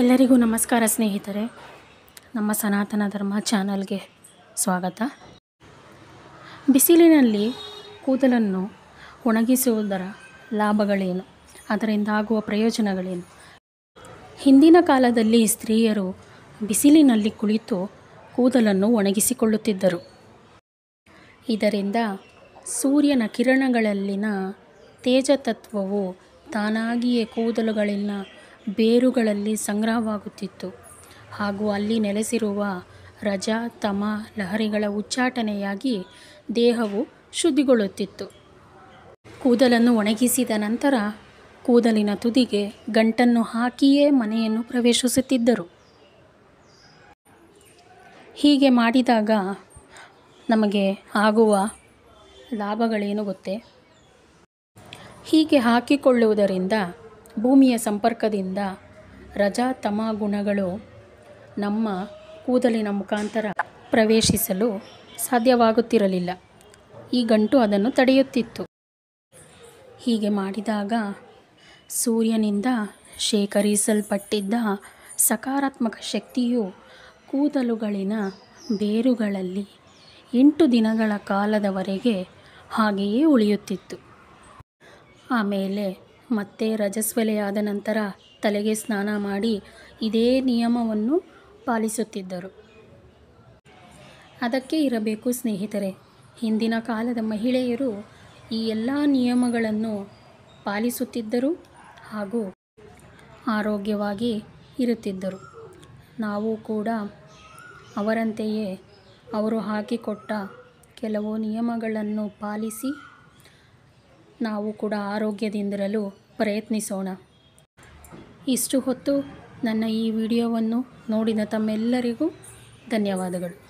ಎಲ್ಲರಿಗೂ ನಮಸ್ಕಾರ ಸ್ನೇಹಿತರೆ ನಮ್ಮ ಸನಾತನ ಧರ್ಮ ಚಾನಲ್ಗೆ ಸ್ವಾಗತ ಬಿಸಿಲಿನಲ್ಲಿ ಕೂದಲನ್ನು ಒಣಗಿಸುವುದರ ಲಾಭಗಳೇನು ಅದರಿಂದ ಆಗುವ ಪ್ರಯೋಜನಗಳೇನು ಹಿಂದಿನ ಕಾಲದಲ್ಲಿ ಸ್ತ್ರೀಯರು ಬಿಸಿಲಿನಲ್ಲಿ ಕುಳಿತು ಕೂದಲನ್ನು ಒಣಗಿಸಿಕೊಳ್ಳುತ್ತಿದ್ದರು ಇದರಿಂದ ಸೂರ್ಯನ ಕಿರಣಗಳಲ್ಲಿನ ತೇಜತತ್ವವು ತಾನಾಗಿಯೇ ಕೂದಲುಗಳನ್ನು ಬೇರುಗಳಲ್ಲಿ ಸಂಗ್ರಹವಾಗುತ್ತಿತ್ತು ಹಾಗೂ ಅಲ್ಲಿ ನೆಲೆಸಿರುವ ರಜ ತಮ ಲಹರಿಗಳ ಉಚ್ಚಾಟನೆಯಾಗಿ ದೇಹವು ಶುದ್ಧಿಗೊಳ್ಳುತ್ತಿತ್ತು ಕೂದಲನ್ನು ಒಣಗಿಸಿದ ನಂತರ ಕೂದಲಿನ ತುದಿಗೆ ಗಂಟನ್ನು ಹಾಕಿಯೇ ಮನೆಯನ್ನು ಪ್ರವೇಶಿಸುತ್ತಿದ್ದರು ಹೀಗೆ ಮಾಡಿದಾಗ ನಮಗೆ ಆಗುವ ಲಾಭಗಳೇನು ಗೊತ್ತೇ ಹೀಗೆ ಹಾಕಿಕೊಳ್ಳುವುದರಿಂದ ಭೂಮಿಯ ಸಂಪರ್ಕದಿಂದ ರಜಾ ತಮ ಗುಣಗಳು ನಮ್ಮ ಕೂದಲಿನ ಮುಖಾಂತರ ಪ್ರವೇಶಿಸಲು ಸಾಧ್ಯವಾಗುತ್ತಿರಲಿಲ್ಲ ಈ ಗಂಟು ಅದನ್ನು ತಡೆಯುತ್ತಿತ್ತು ಹೀಗೆ ಮಾಡಿದಾಗ ಸೂರ್ಯನಿಂದ ಶೇಖರಿಸಲ್ಪಟ್ಟಿದ್ದ ಸಕಾರಾತ್ಮಕ ಶಕ್ತಿಯು ಕೂದಲುಗಳಿನ ಬೇರುಗಳಲ್ಲಿ ಎಂಟು ದಿನಗಳ ಕಾಲದವರೆಗೆ ಹಾಗೆಯೇ ಉಳಿಯುತ್ತಿತ್ತು ಆಮೇಲೆ ಮತ್ತೆ ರಜಸ್ವಲೆಯಾದ ನಂತರ ತಲೆಗೆ ಸ್ನಾನ ಮಾಡಿ ಇದೇ ನಿಯಮವನ್ನು ಪಾಲಿಸುತ್ತಿದ್ದರು ಅದಕ್ಕೆ ಇರಬೇಕು ಸ್ನೇಹಿತರೆ ಹಿಂದಿನ ಕಾಲದ ಮಹಿಳೆಯರು ಈ ಎಲ್ಲ ನಿಯಮಗಳನ್ನು ಪಾಲಿಸುತ್ತಿದ್ದರು ಹಾಗೂ ಆರೋಗ್ಯವಾಗಿ ಇರುತ್ತಿದ್ದರು ನಾವು ಕೂಡ ಅವರಂತೆಯೇ ಅವರು ಹಾಕಿಕೊಟ್ಟ ಕೆಲವು ನಿಯಮಗಳನ್ನು ಪಾಲಿಸಿ ನಾವು ಕೂಡ ಆರೋಗ್ಯದಿಂದಿರಲು ಪ್ರಯತ್ನಿಸೋಣ ಇಷ್ಟು ಹೊತ್ತು ನನ್ನ ಈ ವಿಡಿಯೋವನ್ನು ನೋಡಿದ ತಮ್ಮೆಲ್ಲರಿಗೂ ಧನ್ಯವಾದಗಳು